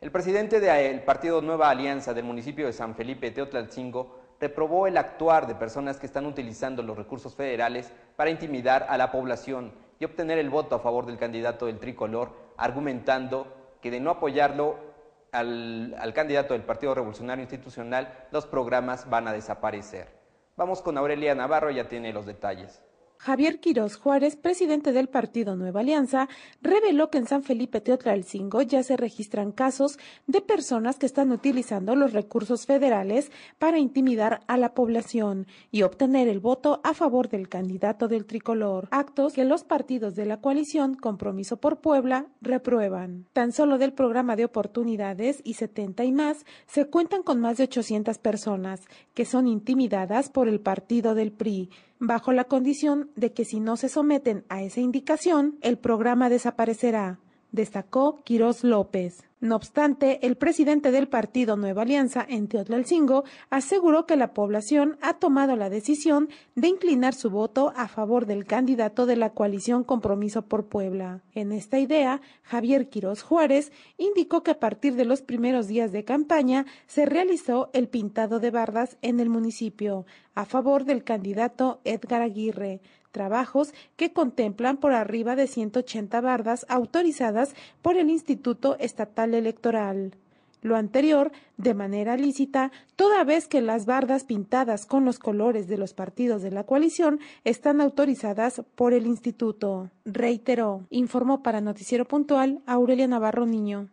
El presidente del partido Nueva Alianza del municipio de San Felipe Teotlalcingo reprobó el actuar de personas que están utilizando los recursos federales para intimidar a la población y obtener el voto a favor del candidato del tricolor, argumentando que de no apoyarlo al, al candidato del Partido Revolucionario Institucional, los programas van a desaparecer. Vamos con Aurelia Navarro, ya tiene los detalles. Javier Quirós Juárez, presidente del partido Nueva Alianza, reveló que en San Felipe Teotlalcingo ya se registran casos de personas que están utilizando los recursos federales para intimidar a la población y obtener el voto a favor del candidato del tricolor, actos que los partidos de la coalición Compromiso por Puebla reprueban. Tan solo del programa de oportunidades y 70 y más se cuentan con más de 800 personas que son intimidadas por el partido del PRI, bajo la condición de que si no se someten a esa indicación, el programa desaparecerá, destacó Quirós López. No obstante, el presidente del partido Nueva Alianza en Teotlalcingo aseguró que la población ha tomado la decisión de inclinar su voto a favor del candidato de la coalición Compromiso por Puebla. En esta idea, Javier Quirós Juárez indicó que a partir de los primeros días de campaña se realizó el pintado de bardas en el municipio a favor del candidato Edgar Aguirre trabajos que contemplan por arriba de 180 bardas autorizadas por el Instituto Estatal Electoral. Lo anterior, de manera lícita, toda vez que las bardas pintadas con los colores de los partidos de la coalición están autorizadas por el Instituto. Reiteró, informó para Noticiero Puntual Aurelia Navarro Niño.